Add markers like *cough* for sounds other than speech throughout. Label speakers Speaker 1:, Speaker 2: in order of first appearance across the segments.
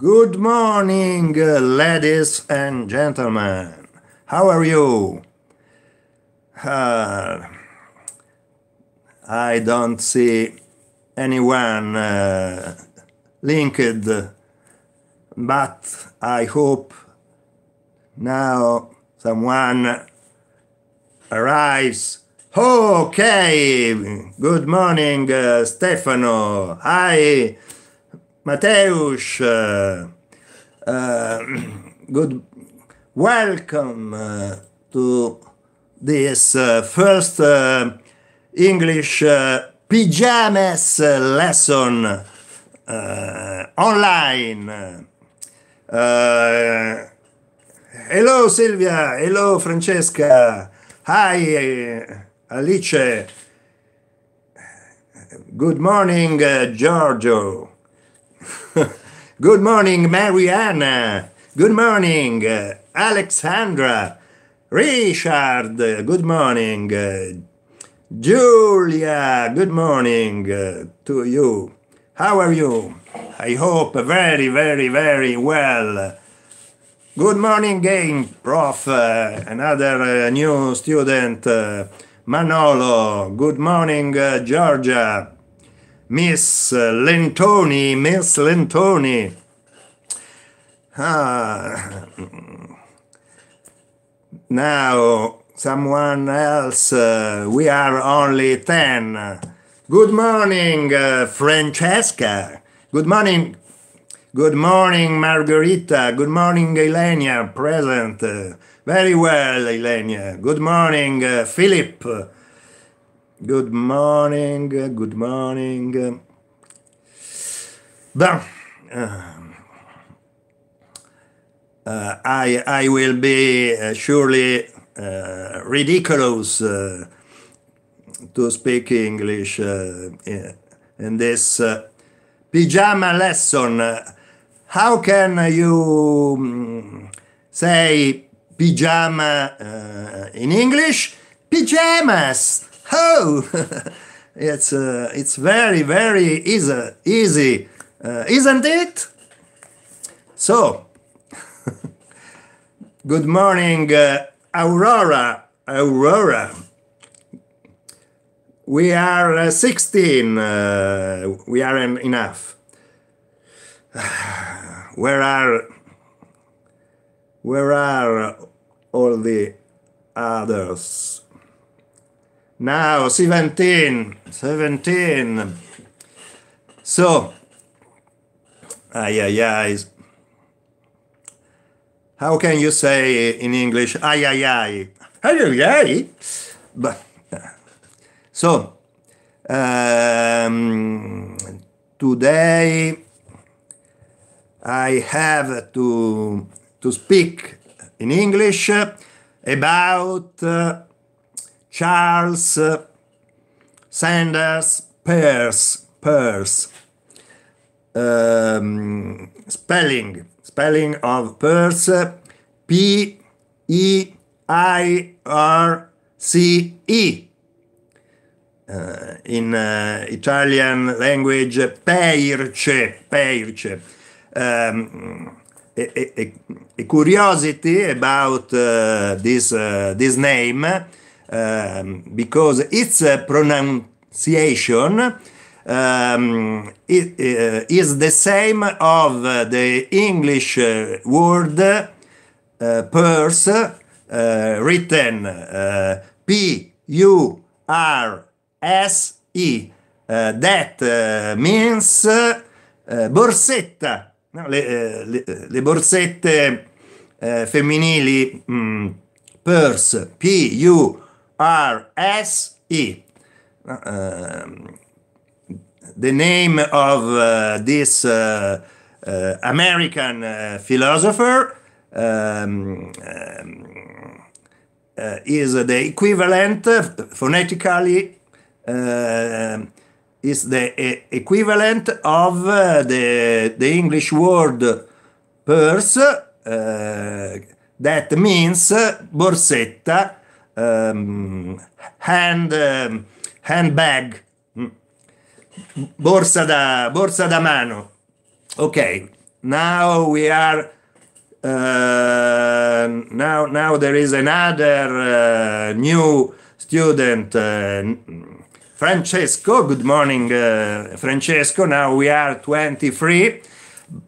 Speaker 1: Good morning, ladies and gentlemen. How are you? Uh, I don't see anyone uh, linked, but I hope now someone arrives. Okay, good morning, uh, Stefano. Hi. Mateusz, uh, uh, *clears throat* good welcome uh, to this uh, first uh, English uh, pajamas lesson online. hello Silvia, hello Francesca, hi Alice, good morning Giorgio. Good morning, Mariana. Good morning, uh, Alexandra. Richard, uh, good morning. Uh, Julia, good morning to you. How are you? I hope very, very, very well. Good morning again, Prof. Uh, another new student, Manolo. Good morning, Georgia. Miss uh, Lentoni, Miss Lentoni. Ah. Now, someone else, uh, we are only 10. Good morning, uh, Francesca. Good morning. Good morning, Margherita. Good morning, Elenia, present. Uh, very well, Elenia. Good morning, uh, Philip. Good morning, good morning. Bon. Uh, uh, I, I will be uh, surely uh, ridiculous uh, to speak English uh, in this pyjama lesson. How can you um, say pyjama in English? Pyjamas! Oh, *laughs* it's uh, it's very very easy easy, uh, isn't it? So, *laughs* good morning, uh, Aurora. Aurora. We are uh, 16. Uh, we aren't enough. *sighs* Where are where are all the others? Now, 17, 17. So, ay, ay, ay. How can you say in English, ay, ay, ay? Ay, ay, ay. But, so, um, today I have to, to speak in English about uh, Charles Sanders Peirce. Peirce. Um, spelling spelling of Peirce. P E I R C E. Uh, in uh, Italian language, Peirce. Peirce. Um, a, a, a, curiosity about uh, this, uh, this name um, because its pronunciation um, ehm, it, uh, eh, is the same of the English eh, word eh, purse written P U R S E. Uh, that uh, means uh, borsetta, no, le, le, le, borsette femminili, mm, purse, P-U-R-S-E, R S E. Um, the name of uh, this uh, uh, American uh, philosopher um, um uh, is the equivalent uh, phonetically is the equivalent of the the English word purse that means borsetta um, hand um, handbag borsa da borsa da mano okay now we are uh, now now there is another uh, new student uh, Francesco good morning uh, Francesco now we are 23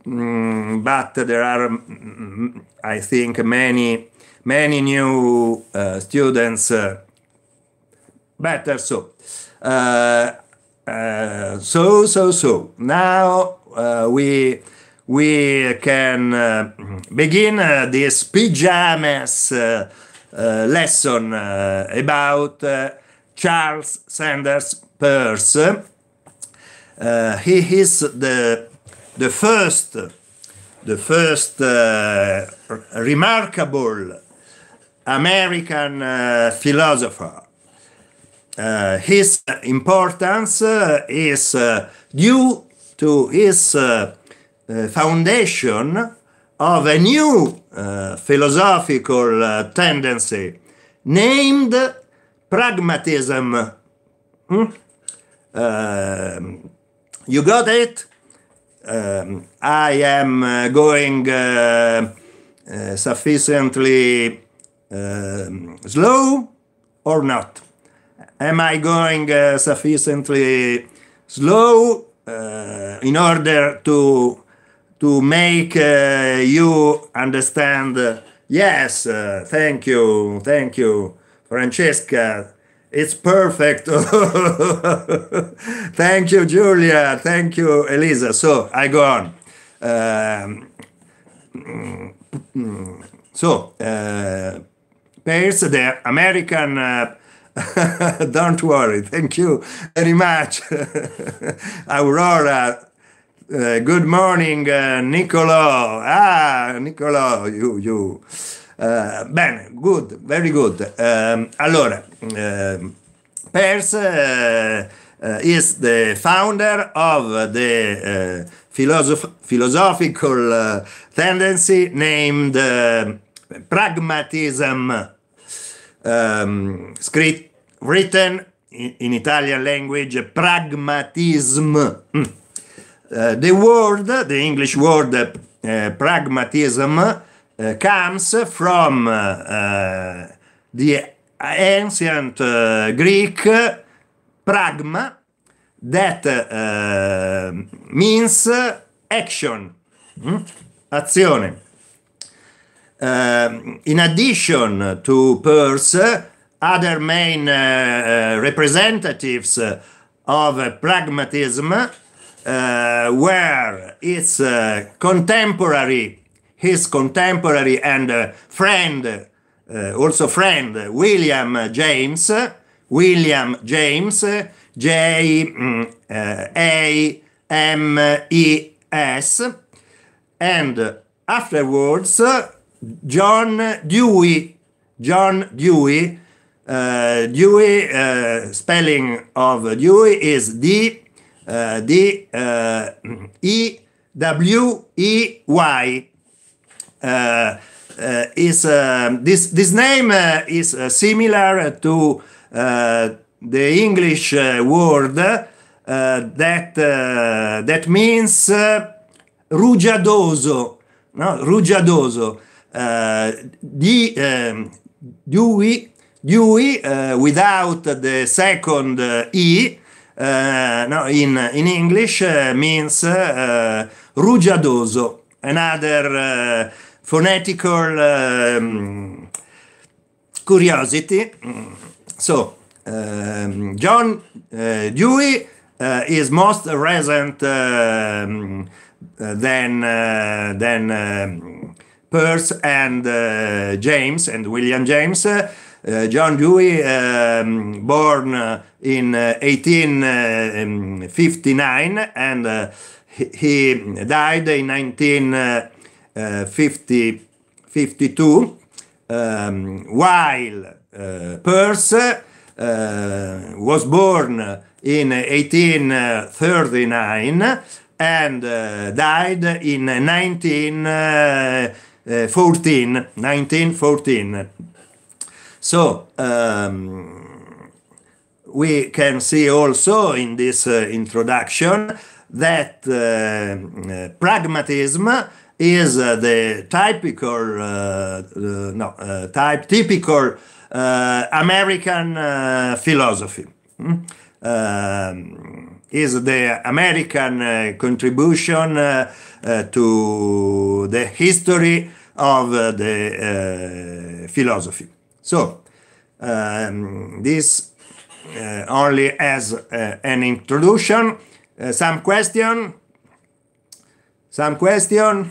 Speaker 1: mm, but there are mm, I think many many new uh, students uh, better so uh, so so so now we we can begin this pyjamas lesson about Charles Sanders Peirce. Uh, he is the, the first, the first uh, remarkable American uh, philosopher. Uh, his importance uh, is uh, due to his uh, uh, foundation of a new philosophical tendency named pragmatism. Hmm? Um, you got it? Um, I am going sufficiently um, slow or not? Am I going uh, sufficiently slow uh, in order to to make uh, you understand? Uh, yes, uh, thank you, thank you, Francesca. It's perfect. *laughs* thank you, Julia. Thank you, Elisa. So I go on. Um, mm, mm, so. Uh, there's the American. Uh, *laughs* don't worry. Thank you very much, *laughs* Aurora. Uh, good morning, uh, Ah, Nicolo. you, you. Uh, bene, good, very good. Um, allora, um, Peirce uh, uh, is the founder of the uh, philosoph philosophical uh, tendency named um, Pragmatism, um, ehm, scritto, written in, in, Italian language, Pragmatism. Mm. Uh, the word, the English word uh, pragmatism, uh, comes from the ancient Greek pragma, that uh, means action, mm? azione. Um, in addition to PERS, other main uh, uh, representatives of pragmatism uh, were its uh, contemporary, his contemporary and friend, also friend, William James, William James, J mm, A M E S, and afterwards John Dewey. John Dewey. Uh, Dewey uh, spelling of Dewey is D uh, D uh, E W E Y. Uh, uh, is this this name is similar to the English word that that means rugiadoso, no rugiadoso. Uh, di, um, Dewey, Dewey uh, without the second uh, E no, in, in English means rugiadoso, another phonetical um, curiosity. So, um, John uh, Dewey uh, is most recent um, uh, than than. Um, Peirce and uh, James and William James. Uh, John Dewey, um, born uh, in 1859, uh, uh, um, and he died in 1952. Um, while Peirce was born in 1839 and died in 19. Eh, 19, 14, So um, we can see also in this uh, introduction that uh, pragmatism is uh, the typical, uh, uh, no, type typical American philosophy. Mm? is the American contribution uh, to the history of uh, the uh, philosophy. So, um, this only as an introduction. some question? Some question?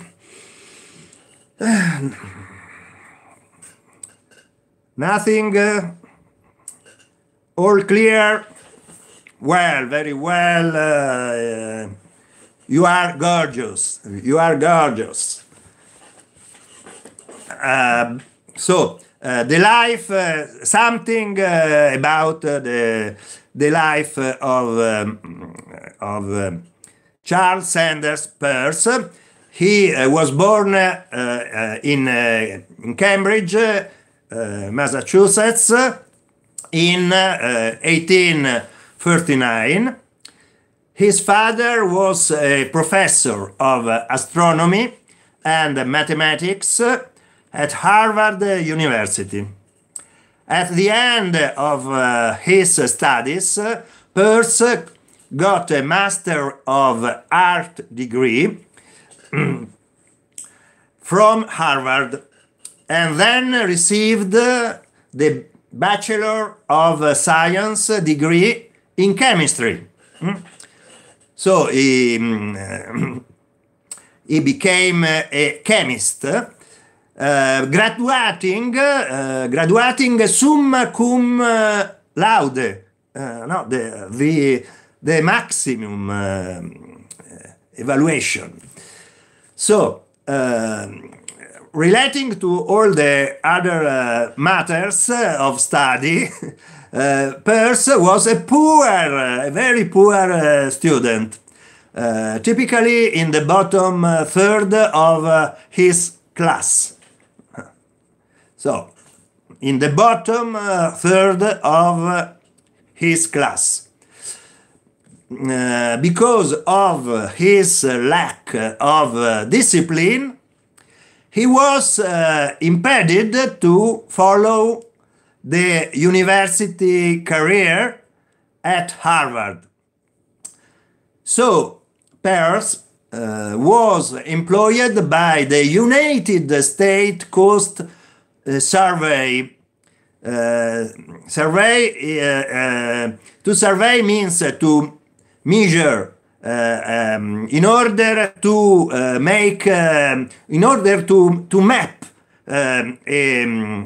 Speaker 1: *sighs* Nothing? Uh, all clear? Well, very well. Uh, you are gorgeous. You are gorgeous. Um, so uh, the life, uh, something uh, about uh, the the life uh, of um, of uh, Charles Sanders Peirce. He was born in in Cambridge, Massachusetts, in 1839. His father was a professor of astronomy and mathematics at Harvard University. At the end of uh, his studies, Peirce got a Master of Art degree *clears throat* from Harvard and then received the Bachelor of Science degree in chemistry. Hmm? So mm, he, *clears throat* he became a chemist, uh, graduating, uh, graduating summa cum eh, laude, uh, no, the, the, the maximum uh, evaluation. So, uh, relating to all the other uh, matters of study, *laughs* uh, Peirce was a poor, uh, a very poor uh, student. Uh, typically in the bottom uh, third of his class. So, in the bottom third of his class. because of his lack of discipline, he was impeded to follow the university career at Harvard. So, Peirce uh, was employed by the United States Coast uh, Survey. Uh, survey uh, uh, to survey means to measure uh, um, in order to uh, make um, in order to to map um, um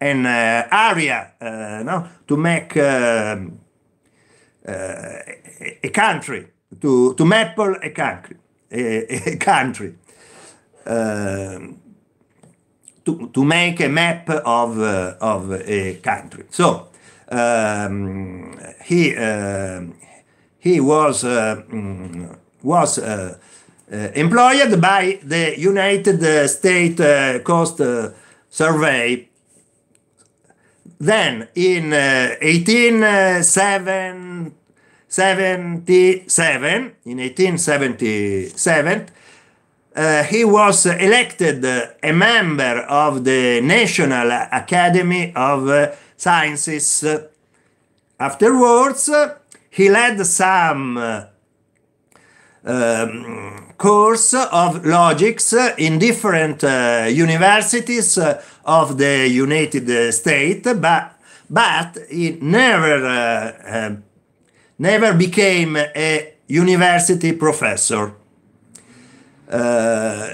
Speaker 1: an uh, area uh, no? to make uh, a country, to, to map a country. A, a *laughs* country. Um, to, to, make a map of, uh, of a country. So um, he, uh, he was, uh, mm, was employed by the United States Coast Survey then in uh, 1877, uh, in 1877, uh, he was elected uh, a member of the National Academy of uh, Sciences. Afterwards, he led some um, course of logics in different uh, universities uh, of the United States, but but it never uh, um, never became a university professor. Uh,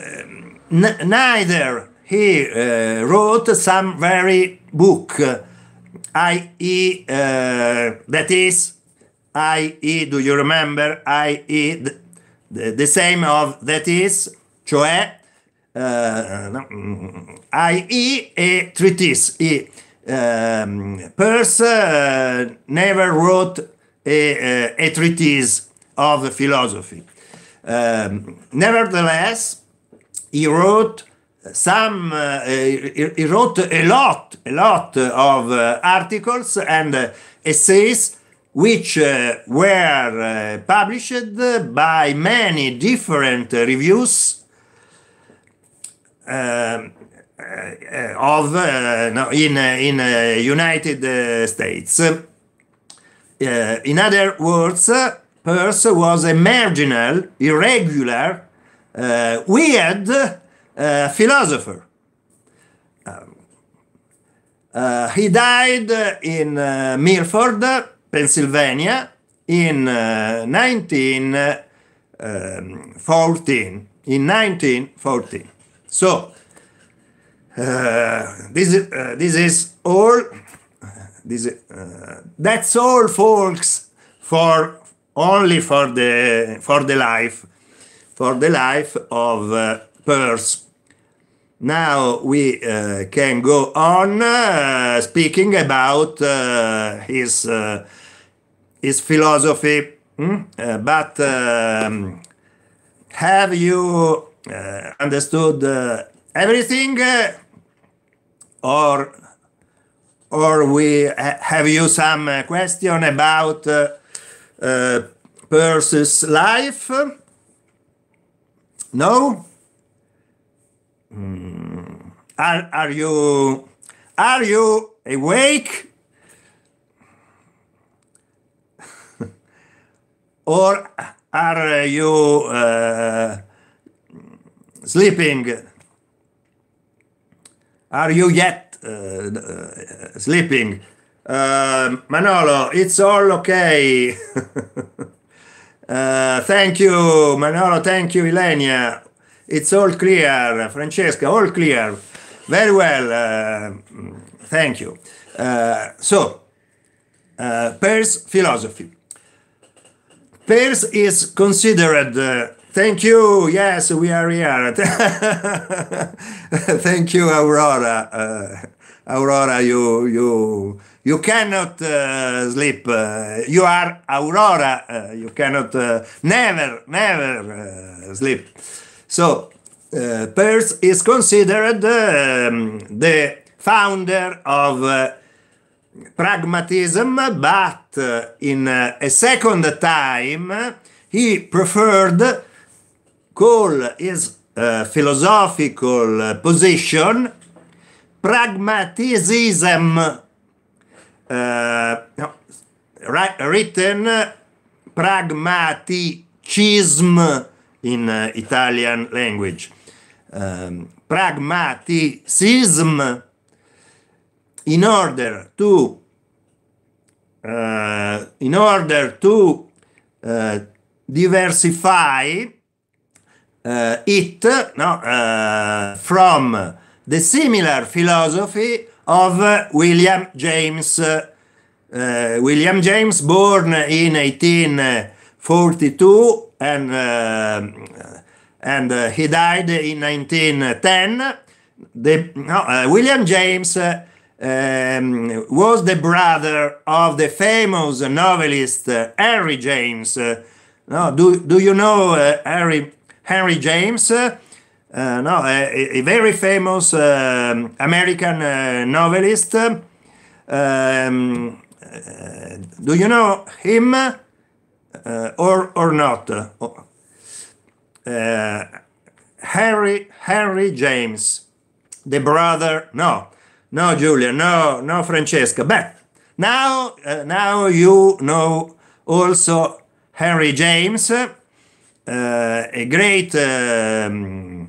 Speaker 1: neither he uh, wrote some very book, i.e., that is, i.e., do you remember, i.e., the same of that is, cioè, uh, i.e. a treatise. E, um, Peirce uh, never wrote a, a, uh, a treatise of philosophy. Um, nevertheless, he wrote some, uh, he, he, wrote a lot, a lot of uh, articles and uh, essays which uh, were uh, published by many different reviews uh, uh, of uh, no, in in United States. in other words, Peirce was a marginal, irregular, weird philosopher. Um, he died in Milford Pennsylvania in 1914. Uh, uh, um, in 1914. So uh, this this is all. This that's all, folks. For only for the for the life for the life of uh, Now we uh, can go on uh, speaking about uh, his his philosophy. Hmm? Uh, but um, have you uh, understood uh, everything, uh, or or we ha have you some uh, question about uh, uh, Percy's life? No. Mm. Are, are you are you awake? or are you uh, sleeping? Are you yet uh, uh sleeping? Uh, Manolo, it's all okay. *laughs* Uh, thank you, Manolo. Thank you, Ilenia. It's all clear, Francesca. All clear. Very well. thank you. so, Peirce philosophy. Pairs is considered. Uh, thank you. Yes, we are here. *laughs* thank you, Aurora. Uh, Aurora, you you you cannot uh, sleep. Uh, you are Aurora. Uh, you cannot never never sleep. So. Uh, Peirce is considered um, the founder of pragmatism, but in a second time he preferred call his uh, philosophical position pragmatism, uh, written pragmaticism in uh, Italian language. Um, pragmaticism in order to uh, in order to uh, diversify uh, it no, uh, from the similar philosophy of William James. Uh, William James, born in 1842, and uh, and he died in 1910. The, no, William James um, was the brother of the famous novelist uh, Henry James. Uh, no, do, do you know uh, Henry, Henry James? Uh, no, a, a, very famous um, American uh, novelist. Um, uh, do you know him or, or not? Henry, Henry James, the brother, no, no, Giulia. No, no, Francesca. But now, uh, now you know also Henry James, uh, a great um,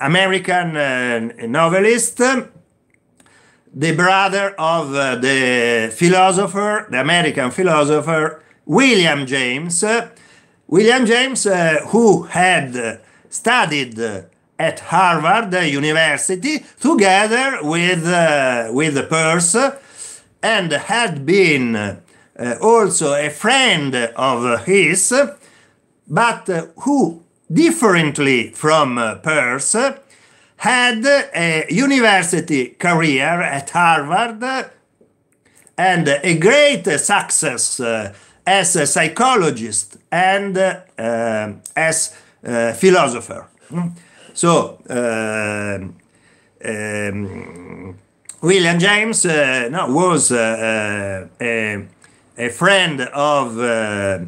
Speaker 1: American novelist, the brother of the philosopher, the American philosopher William James. William James, who had studied at Harvard University together with, uh, with the and had been uh, also a friend of his, but uh, who, differently from uh, had a university career at Harvard and a great success uh, as a psychologist and uh, as a philosopher. So, um, um, William James uh, no, was uh, uh a, a, friend of uh,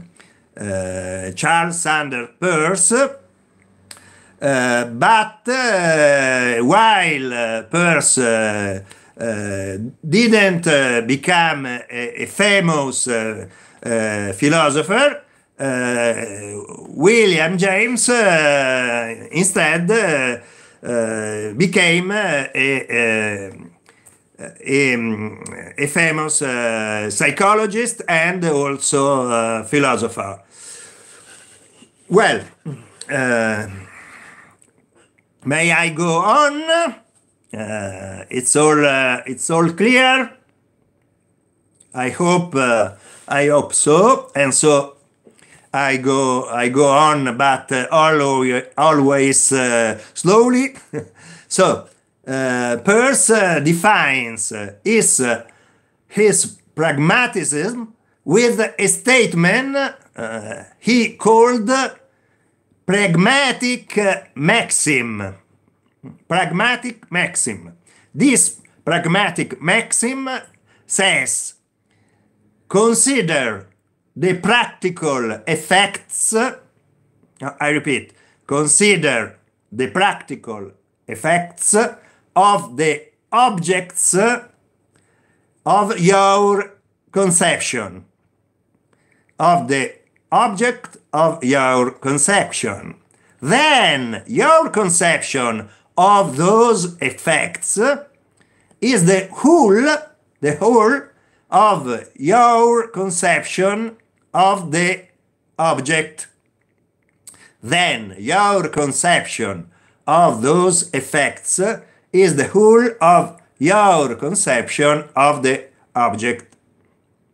Speaker 1: uh Charles Sander Peirce. Uh, but while Peirce didn't become a, a famous philosopher, uh, William James uh, instead uh, became a, a, um, a famous psychologist and also philosopher. Well, may I go on? Uh, it's all uh, it's all clear. I hope uh, I hope so. And so I go I go on, but uh, always, always uh, slowly. *laughs* so uh, Peirce uh, defines uh, his uh, his pragmatism with a statement he called pragmatic maxim. Pragmatic maxim. This pragmatic maxim says consider the practical effects, I repeat, consider the practical effects of the objects of your conception, of the object of your conception. Then your conception of those effects is the whole, the whole of your conception of the object, then your conception of those effects is the whole of your conception of the object.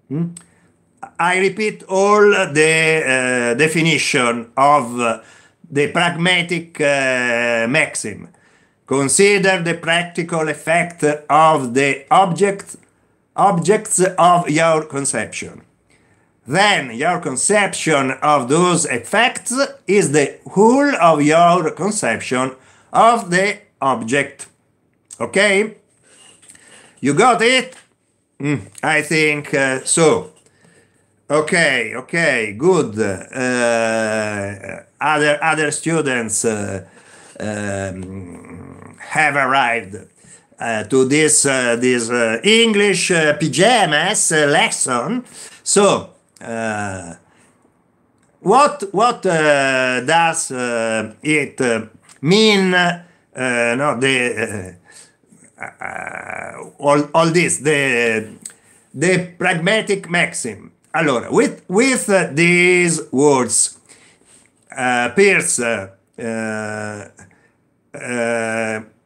Speaker 1: Hmm? I repeat all the uh, definition of uh, the pragmatic uh, maxim. Consider the practical effect of the object, objects of your conception then your conception of those effects is the whole of your conception of the object. Okay? You got it? Mm, I think uh, so. Okay, okay, good. Uh, other other students uh, um, have arrived uh, to this uh, this uh, English pajamas lesson. So uh, what what uh, does uh, it mean? no, the all, all this the the pragmatic maxim. Allora, with with these words, Pierce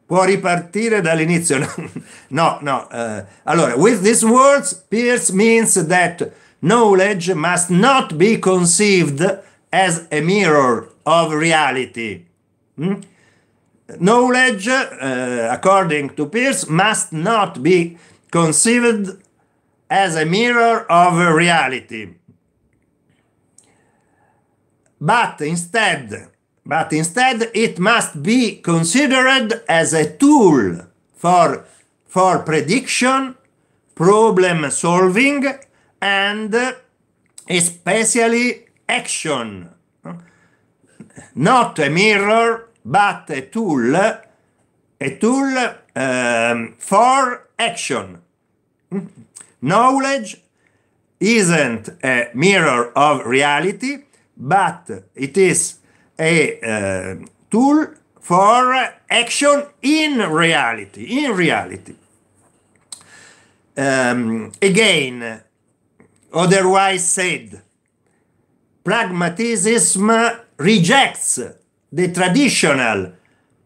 Speaker 1: può ripartire dall'inizio. *laughs* no, no. Uh, allora, with these words, Pierce means that knowledge must not be conceived as a mirror of reality. Hmm? Knowledge, uh, according to Peirce, must not be conceived as a mirror of reality. But instead, but instead it must be considered as a tool for, for prediction, problem solving, and uh, especially action. Not a mirror, but a tool, a tool um, for action. Knowledge isn't a mirror of reality, but it is a uh, tool for action in reality. In reality. Um, again, otherwise said, pragmatism rejects the traditional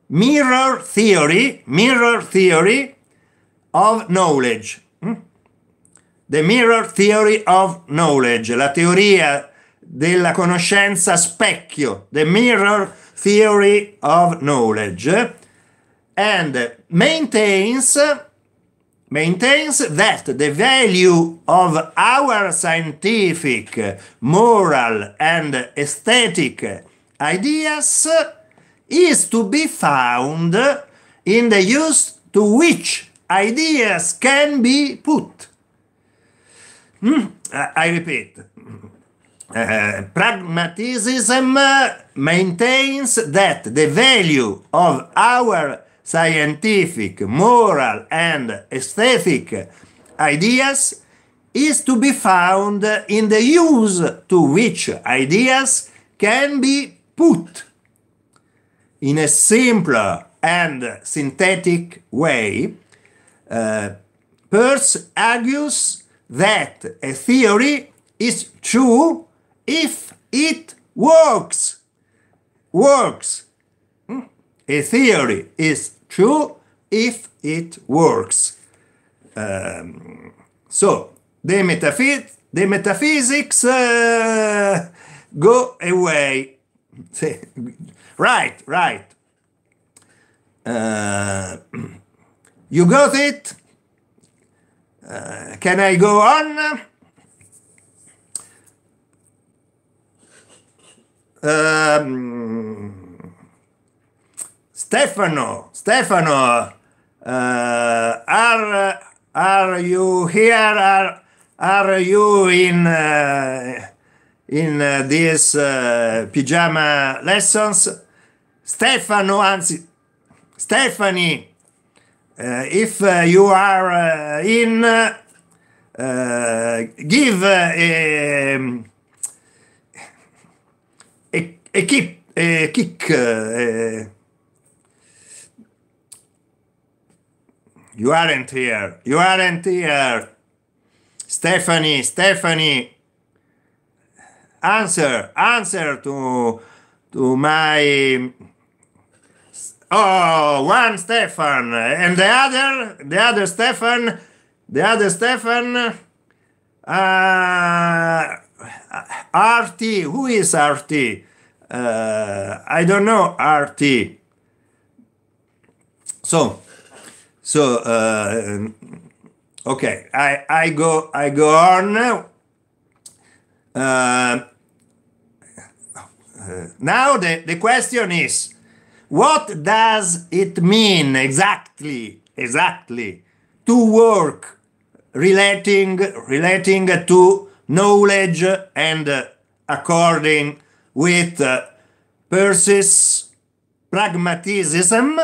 Speaker 1: mirror theory, mirror theory of knowledge. Hmm? The mirror theory of knowledge, la teoria della conoscenza specchio, the mirror theory of knowledge, and maintains maintains that the value of our scientific, moral, and aesthetic ideas is to be found in the use to which ideas can be put. Mm, I repeat, uh, pragmatism maintains that the value of our scientific, moral, and aesthetic ideas is to be found in the use to which ideas can be put in a simpler and synthetic way. Uh, Peirce argues that a theory is true if it works. Works. Hmm. A theory is true if it works. Um, so the, the metaphysics uh, go away. *laughs* right, right. Uh, *clears throat* you got it? Uh, can I go on? Um, Stefano, Stefano, uh, are, are you here? Are, are you in, uh, in uh, this pyjama lessons? Stefano, anzi, Stephanie, if you are in, give a, a, a, kick, a kick You aren't here. You aren't here. Stephanie, Stephanie, answer, answer to to my oh one Stefan and the other the other Stefan the other Stefan uh, RT who is RT uh, I don't know RT so so uh, okay, I I go I go on. now. Uh, now the, the question is, what does it mean exactly exactly to work relating relating to knowledge and according with uh, Persis pragmatism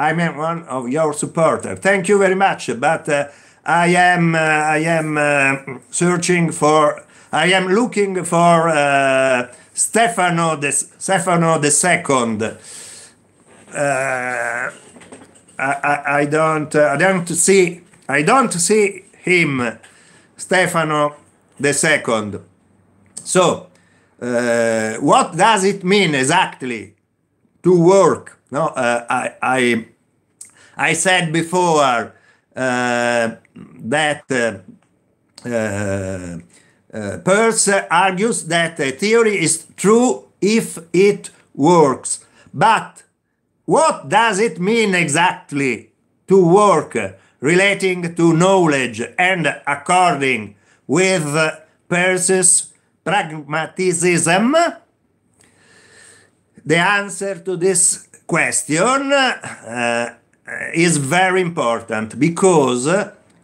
Speaker 1: I'm one of your supporter. Thank you very much. But uh, I am uh, I am uh, searching for I am looking for uh, Stefano the Stefano the second. Uh, I, I, I don't uh, I don't see I don't see him Stefano the second. So what does it mean exactly to work no, uh, I, I, I said before uh, that uh, uh, Peirce argues that a theory is true if it works. But what does it mean exactly to work relating to knowledge and according with Peirce's pragmatism? The answer to this question uh, is very important because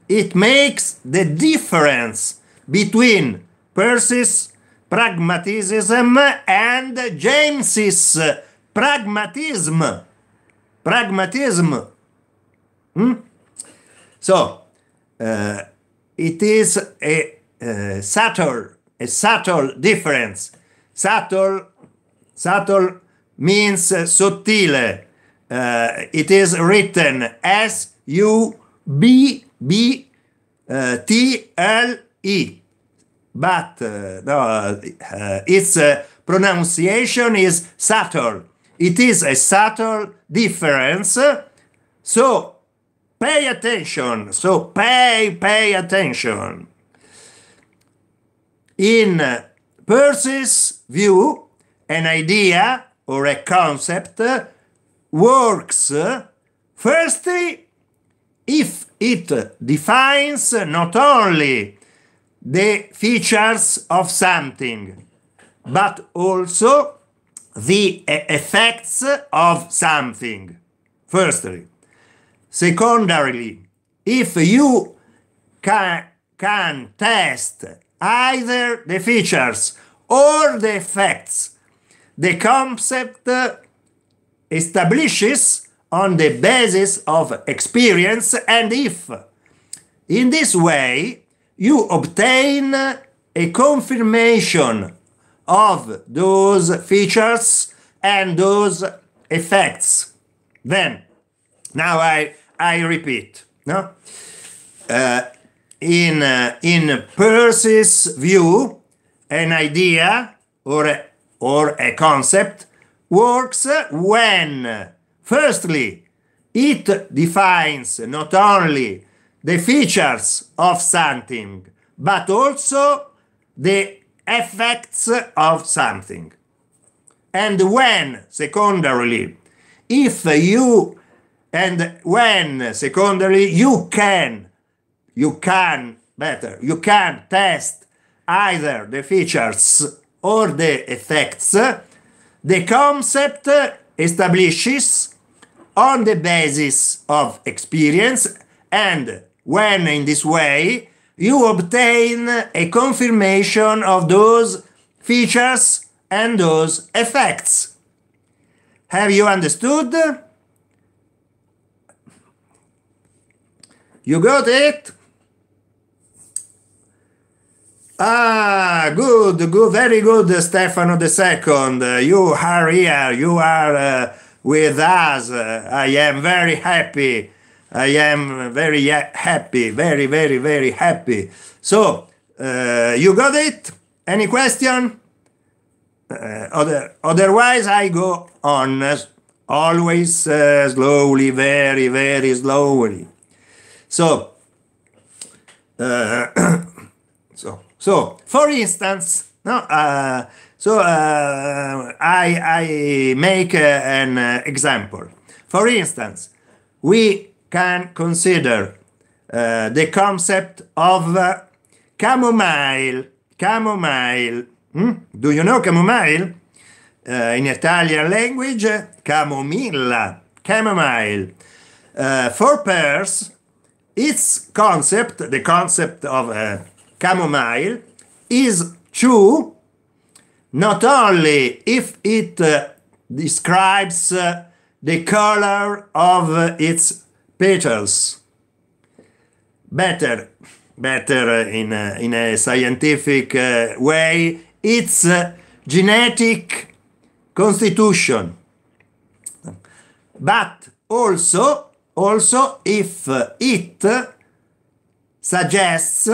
Speaker 1: it makes the difference between Percy's pragmatism and James's pragmatism. Pragmatism. Hmm? So uh, it is a, a subtle, a subtle difference, subtle, subtle means sottile. Uh, it is written S U B B uh, T L E. But uh, no, its pronunciation is subtle. It is a subtle difference. So pay attention. So pay, pay attention. In Percy's view, an idea or a concept works firstly if it defines not only the features of something but also the effects of something firstly secondarily if you can, can test either the features or the effects the concept establishes on the basis of experience and if. In this way, you obtain a confirmation of those features and those effects. Then, now I, I repeat, no? Uh, in, uh, in Percy's view, an idea or or a concept works when, firstly, it defines not only the features of something, but also the effects of something. And when, secondarily, if you and when, secondarily, you can, you can better, you can test either the features or the effects, the concept establishes on the basis of experience and when in this way you obtain a confirmation of those features and those effects. Have you understood? You got it? Ah, good, good, very good, Stefano II. You are here, you are uh, with us. I am very happy. I am very happy, very, very, very happy. So, uh, you got it? Any question? Uh, other, otherwise, I go on always uh, slowly, very, very slowly. So, uh, *coughs* so. So, for instance, no, uh, so uh, I, I make uh, an uh, example. For instance, we can consider uh, the concept of uh, chamomile. Chamomile. Hmm? Do you know chamomile? in Italian language, camomilla, chamomile. for pairs, its concept, the concept of chamomile is true not only if it uh, describes uh, the color of uh, its petals better better in a, uh, in a scientific uh, way its uh, genetic constitution but also also if it suggests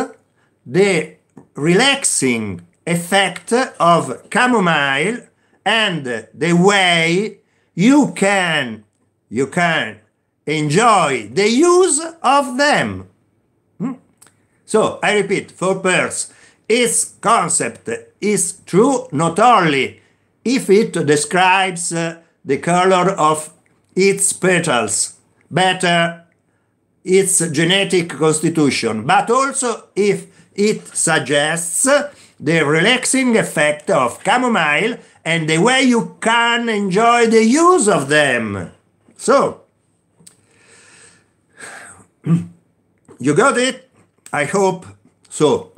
Speaker 1: the relaxing effect of chamomile and the way you can you can enjoy the use of them hmm? so i repeat for birds its concept is true not only if it describes uh, the color of its petals better uh, its genetic constitution but also if it suggests the relaxing effect of chamomile and the way you can enjoy the use of them. So, *clears throat* you got it? I hope so.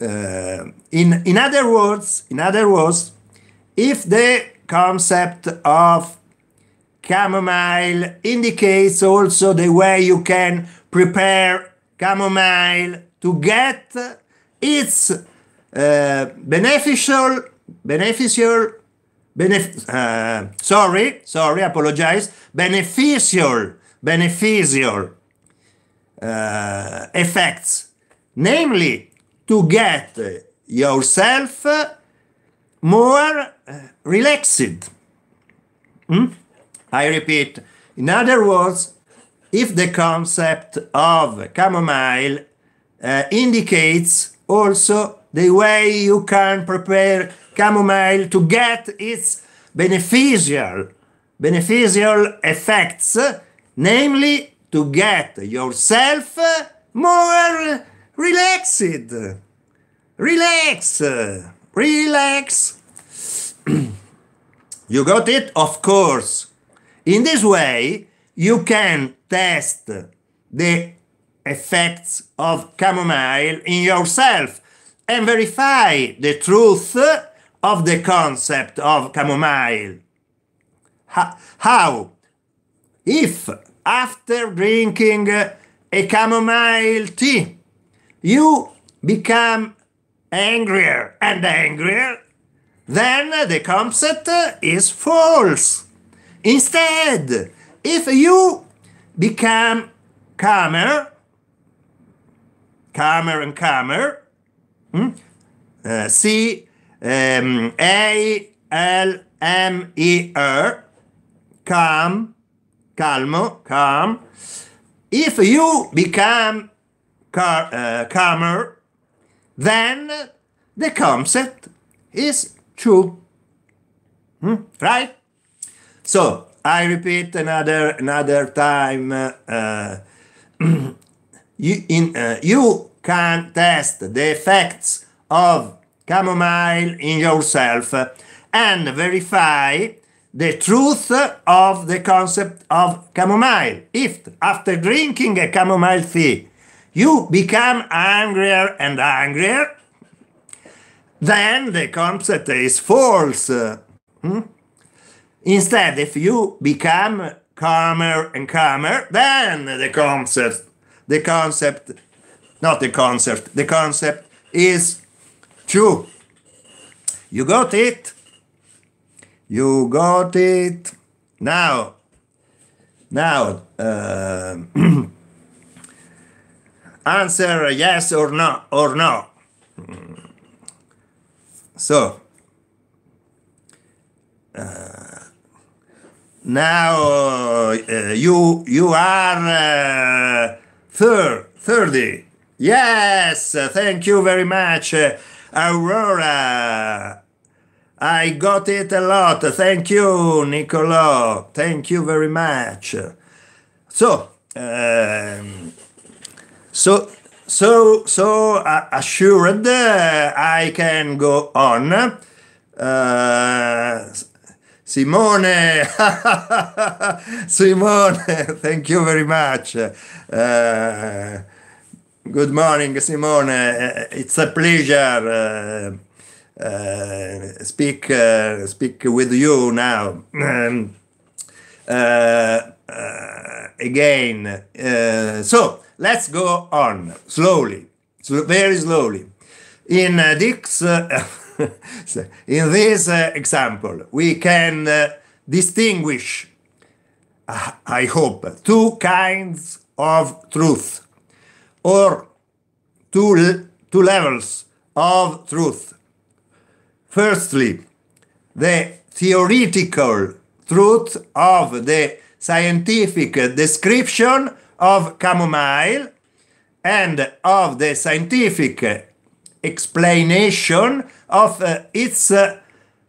Speaker 1: Uh, in in other words, in other words, if the concept of chamomile indicates also the way you can prepare chamomile to get its uh, beneficial, beneficial, benef- uh, sorry, sorry, apologize, beneficial, beneficial uh, effects, namely to get yourself more uh, relaxed. Hmm? I repeat, in other words, if the concept of chamomile uh, indicates also the way you can prepare chamomile to get its beneficial beneficial effects, namely to get yourself more relaxed. Relax, relax. *clears throat* you got it? Of course. In this way, you can test the effects of chamomile in yourself and verify the truth of the concept of chamomile. How? If after drinking a chamomile tea, you become angrier and angrier, then the concept is false. Instead, if you become calmer calmer and calmer. Hmm? Uh, C um, A L M E R, calm, calmo, calm. If you become uh, calmer, then the concept is true. Hmm? Right? So I repeat another another time. Uh, *clears throat* you in uh, you can test the effects of chamomile in yourself and verify the truth of the concept of chamomile. If after drinking a chamomile tea you become angrier and angrier, then the concept is false. Hmm? Instead, if you become calmer and calmer, then the concept, the concept not the concept. The concept is true. You got it? You got it. Now, now, uh, *clears throat* answer yes or no, or no. So, uh, now uh, you you are uh, 30 Yes, uh, thank you very much, uh, Aurora. I got it a lot. Thank you, Nicola. Thank you very much. So, um, so, so, so uh, assured uh, I can go on. Uh, Simone, *laughs* Simone, *laughs* thank you very much. Uh, Good morning, Simone. Eh, it's a pleasure uh, uh, speak uh, speak with you now. Um, again, so let's go on slowly, very slowly. In *laughs* in this example, we can distinguish, I hope, two kinds of truth or two, two levels of truth. Firstly, the theoretical truth of the scientific description of chamomile and of the scientific explanation of uh, its uh,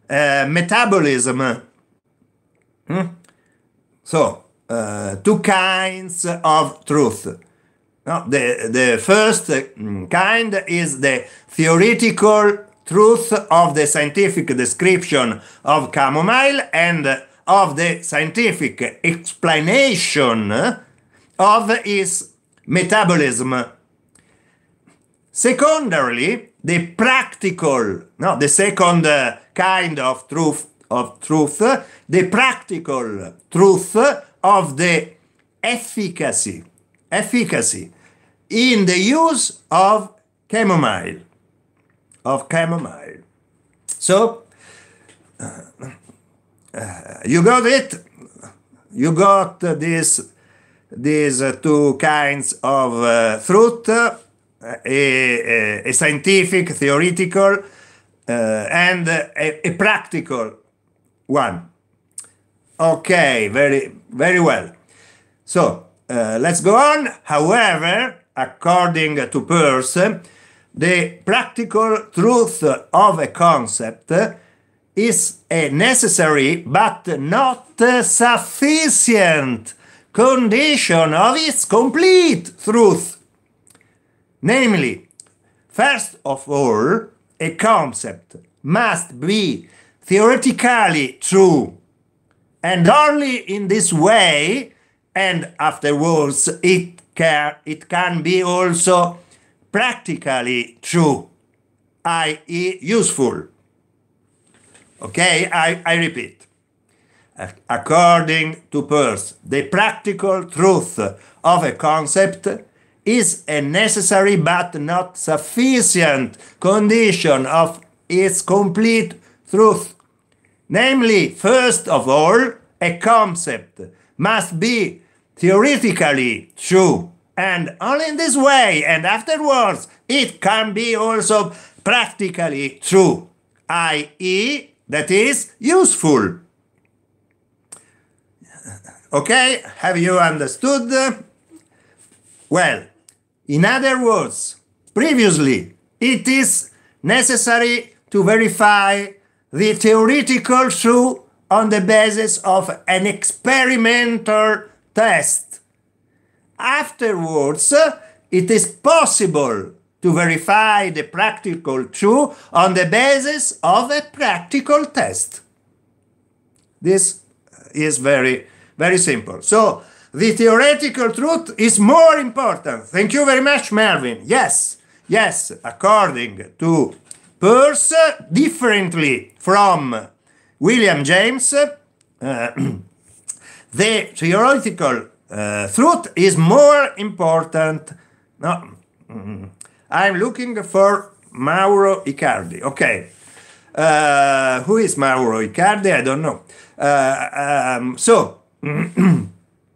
Speaker 1: uh, metabolism. Hmm? So, uh, two kinds of truth no, the, the first uh, kind is the theoretical truth of the scientific description of chamomile and of the scientific explanation of its metabolism. Secondarily, the practical, no, the second uh, kind of truth of truth, the practical truth of the efficacy efficacy in the use of chamomile. Of chamomile. So, uh, uh, you got it. You got uh, this, these uh, two kinds of uh, fruit uh, a, a, scientific, theoretical, uh, and a, a practical one. Okay, very, very well. So, uh, let's go on. However, according to Peirce, the practical truth of a concept is a necessary but not sufficient condition of its complete truth. Namely, first of all, a concept must be theoretically true, and only in this way and afterwards it can, it can be also practically true, i.e., useful. Okay, I, I repeat. According to Peirce, the practical truth of a concept is a necessary but not sufficient condition of its complete truth. Namely, first of all, a concept must be theoretically true. And only in this way and afterwards it can be also practically true, i.e., that is useful. Okay, have you understood? Well, in other words, previously it is necessary to verify the theoretical truth on the basis of an experimental test. Afterwards, it is possible to verify the practical truth on the basis of a practical test. This is very, very simple. So the theoretical truth is more important. Thank you very much, Melvin. Yes, yes, according to Peirce, differently from William James, uh, *clears throat* the theoretical uh, truth is more important. No, mm-hmm. I'm looking for Mauro Icardi. Okay. Uh, who is Mauro Icardi? I don't know. Uh, um, so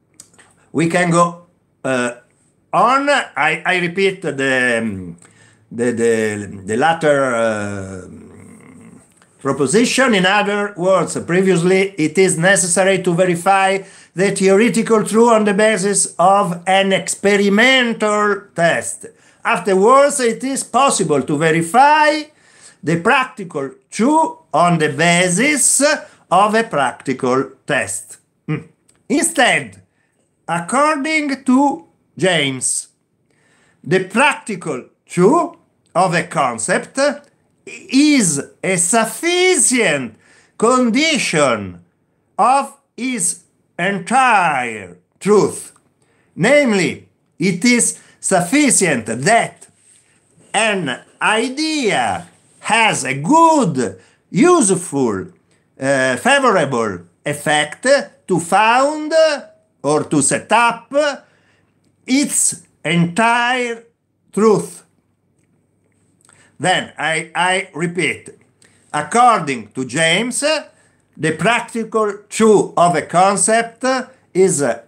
Speaker 1: *clears throat* we can go uh, on. I, I repeat the, um, the, the, the latter uh, proposition. In other words, previously it is necessary to verify the theoretical truth on the basis of an experimental test. Afterwards, it is possible to verify the practical truth on the basis of a practical test. Hmm. Instead, according to James, the practical truth of a concept is a sufficient condition of its entire truth. Namely, it is sufficient that an idea has a good, useful, uh, favorable effect to found or to set up its entire truth. Then I, I repeat, according to James, the practical truth of a concept is a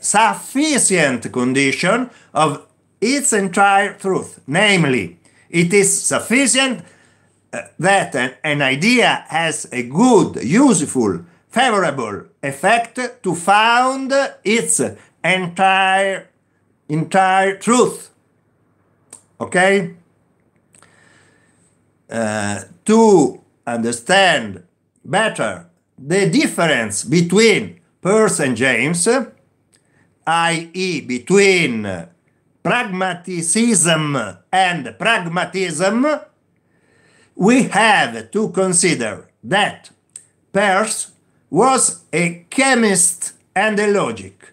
Speaker 1: sufficient condition of its entire truth. Namely, it is sufficient uh, that an idea has a good, useful, favorable effect to found its entire entire truth. Okay? uh, to understand better the difference between Peirce and James, i.e., between pragmaticism and pragmatism, we have to consider that Peirce was a chemist and a logic,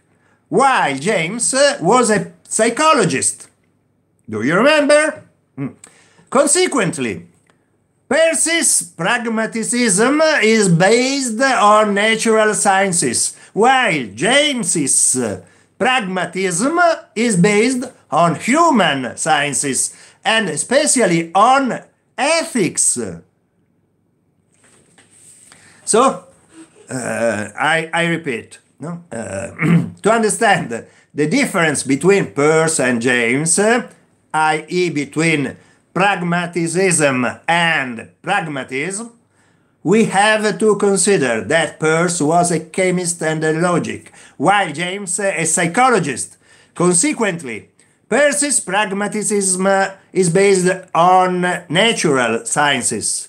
Speaker 1: while James was a psychologist. Do you remember? Hmm. Consequently, Percy's pragmatism is based on natural sciences, while James's pragmatism is based on human sciences and especially on ethics. So, uh, I, I repeat, no? Uh, *clears throat* to understand the difference between Percy and James, uh, i.e., between pragmatism and pragmatism, we have to consider that Peirce was a chemist and a logic, while James uh, a psychologist. Consequently, Peirce's pragmatism uh, is based on natural sciences,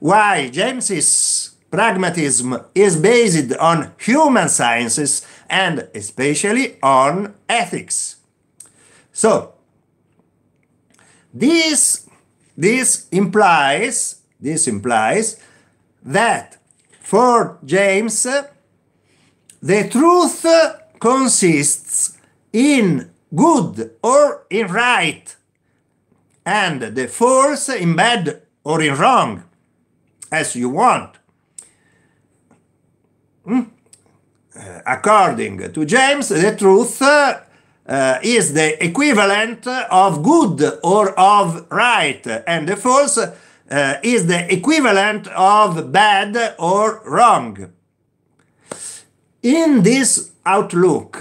Speaker 1: while James's pragmatism is based on human sciences and especially on ethics. So, this, this implies, this implies that for James, the truth consists in good or in right, and the false in bad or in wrong, as you want. Hmm? Uh, according to James, the truth uh, is the equivalent of good or of right, and the false uh, is the equivalent of bad or wrong. In this outlook,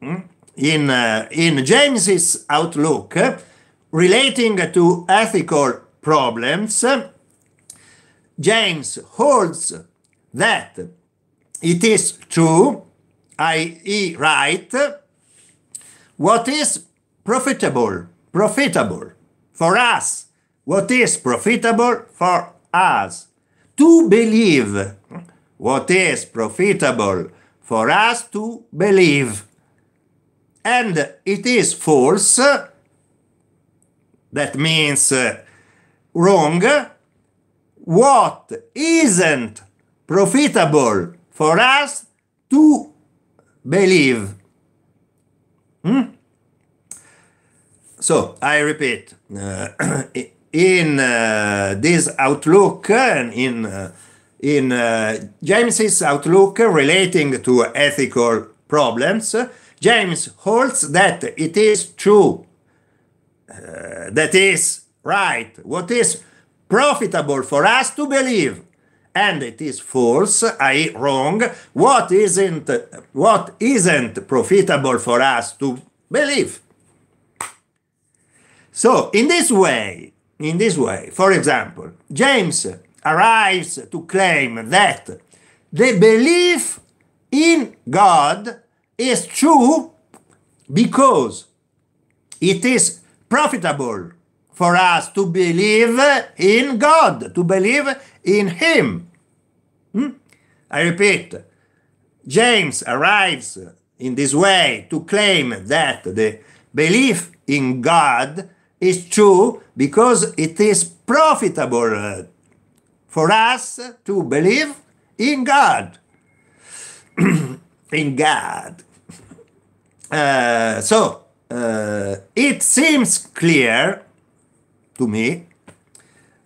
Speaker 1: hmm, in, uh, in James's outlook, relating to ethical problems, James holds that it is true, i.e., right, what is profitable, profitable for us, what is profitable for us, to believe, what is profitable for us to believe. And it is false, that means uh, wrong, what isn't profitable for us to believe. Hmm? So I repeat, uh, *clears throat* in uh, this outlook and in uh, in uh, James's outlook relating to ethical problems, James holds that it is true, uh, that is right, what is profitable for us to believe and it is false, i.e. wrong, what isn't, what isn't profitable for us to believe. So in this way, in this way, for example, James arrives to claim that the belief in God is true because it is profitable for us to believe in God, to believe in Him. Hmm? I repeat, James arrives in this way to claim that the belief in God is true because it is profitable for us to believe in God. *clears throat* in God. Uh, so uh, it seems clear to me.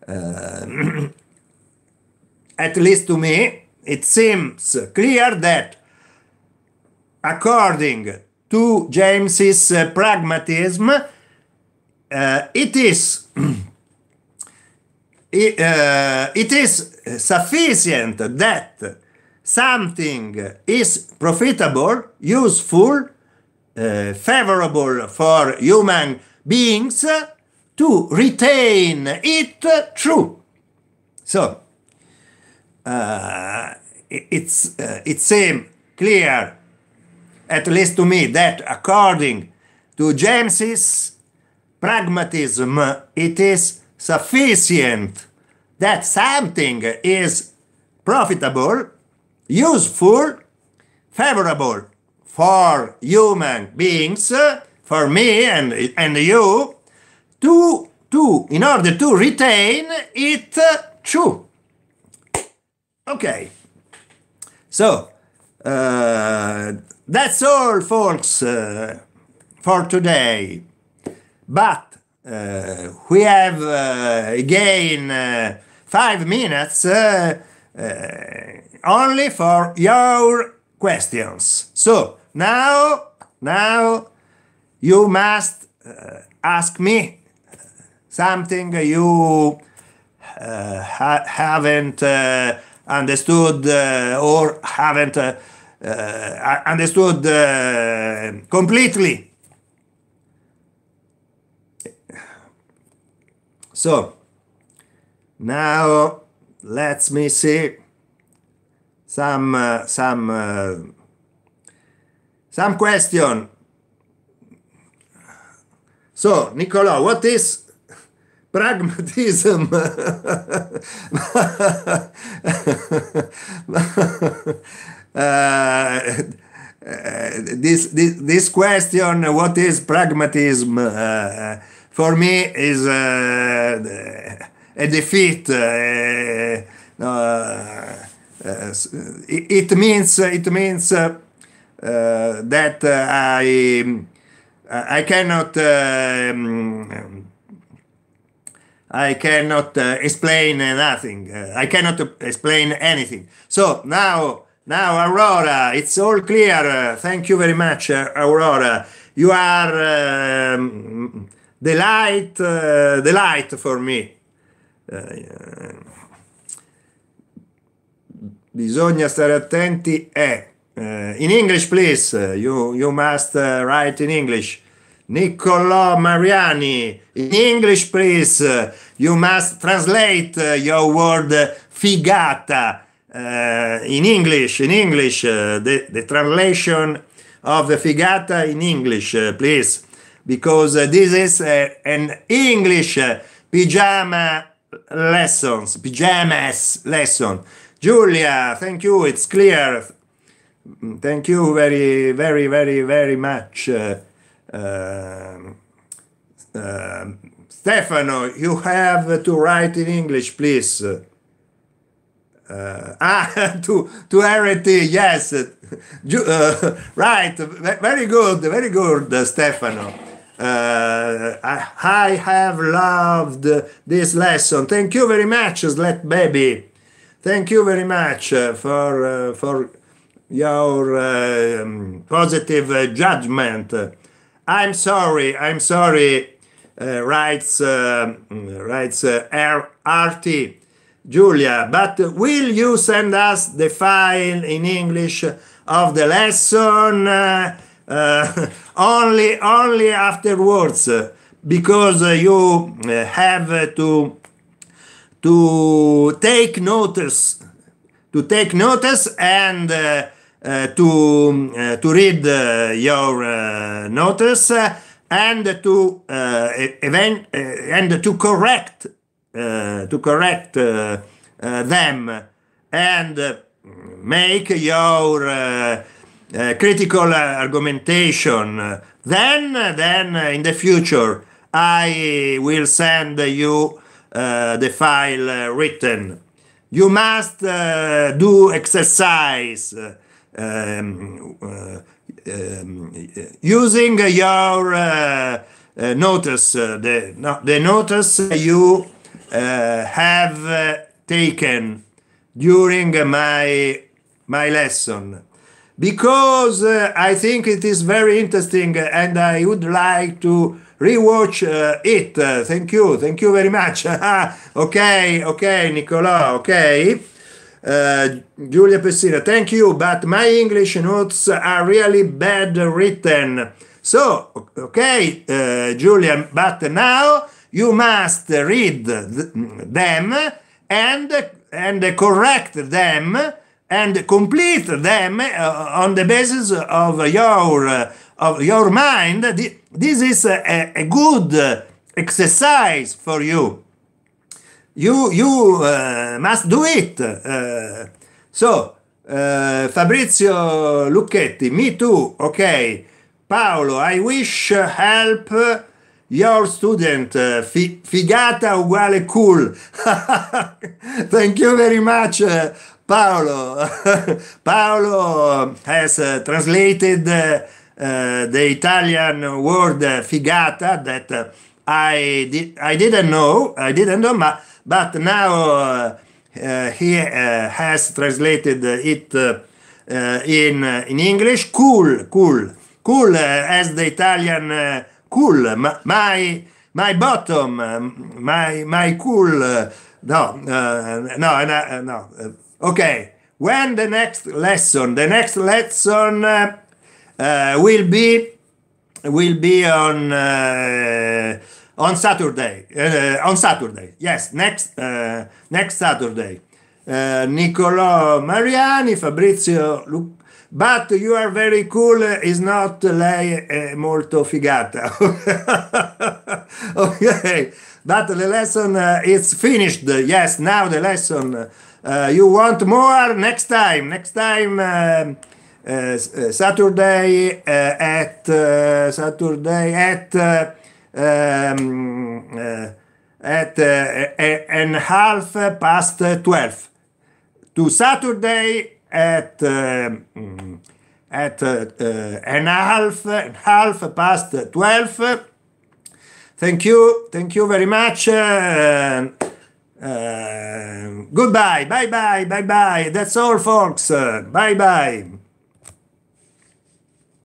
Speaker 1: Uh, *clears throat* at least to me, it seems clear that according to James's uh, pragmatism, uh, it is it, *clears throat* uh, it is sufficient that something is profitable, useful, uh, favorable for human beings to retain it true. So uh, it's uh, it seems clear, at least to me, that according to James's pragmatism, it is sufficient that something is profitable, useful, favorable for human beings, for me and, and you, to, to, in order to retain it uh, true. Okay, so uh, that's all, folks, uh, for today. But uh, we have uh, again uh, five minutes only for your questions. So now, now you must ask me something you uh, ha haven't uh, understood uh, or haven't uh, uh, understood uh, completely. So now let me see some some some question. So Nicola, what is pragmatism. uh, this, this, this question, what is pragmatism, uh, for me is uh, a defeat. Uh, uh, uh, it means it means that I I cannot um, I cannot uh, explain uh, nothing. Uh, I cannot explain anything. So now, now Aurora, it's all clear. Uh, thank you very much, uh, Aurora. You are um, the light, uh, the light for me. bisogna stare attenti. Eh. in English, please. you you must write in English. Niccolo Mariani, in English, please, you must translate uh, your word uh, figata in English, in English, uh, the, the translation of the figata in English, uh, please, because this is an English pyjama lessons, pyjamas lesson. Julia, thank you, it's clear. Thank you very, very, very, very much. Um, um, Stefano, you have to write in English, please. Uh, uh *laughs* ah, to to RT, yes, uh, right, very good, very good, Stefano. Uh, I have loved this lesson. Thank you very much, Slet Baby. Thank you very much uh, for uh, for your um, positive judgment. I'm sorry, I'm sorry, uh, writes, uh, mm, writes uh, RT. Julia, but will you send us the file in English of the lesson uh, uh, *laughs* only only afterwards because you uh, have to to take notice to take notice and Eh, to, eh, to read eh, your notice and to event, and to correct to correct them and make your uh, critical uh, argumentation, then then in the future I will send you the file written. You must do exercise um, um, using your uh, uh, notice, uh, the, no, the notice you have taken during my my lesson because uh, I think it is very interesting and I would like to rewatch uh, it. Uh, thank you, thank you very much. *laughs* okay, okay, Nicola, okay. Uh, Julia Pessina, thank you, but my English notes are really bad written. So, okay, uh, but now you must read them and, and correct them and complete them uh, on the basis of your, uh, of your mind. This is a, a good exercise for you. you you uh, must do it uh, so uh, Fabrizio Lucchetti me too ok Paolo I wish help your student uh, Fi- figata uguale cool *laughs* thank you very much uh, Paolo *laughs* Paolo has uh, translated the Italian word figata that I, di- I didn't know I didn't know ma But now uh, uh, he uh, has translated it in in English. Cool, cool, cool, as the Italian cool. My my bottom, my my cool. no, no, no, no. okay. When the next lesson? The next lesson uh, will be will be on on Saturday. Uh, on Saturday, yes, next uh, next Saturday. Uh, Niccolo Mariani, Fabrizio Lu- But you are very cool, is not lei eh, molto figata. *laughs* okay, but the lesson uh, is finished. Yes, now the lesson. Uh, you want more next time, next time. Um, uh, uh, Saturday uh, at uh, Saturday at uh, um, at eh, eh, and half past 12 to Saturday at at and half half past 12 thank you thank you very much uh, uh, goodbye bye bye bye bye that's all folks uh, bye bye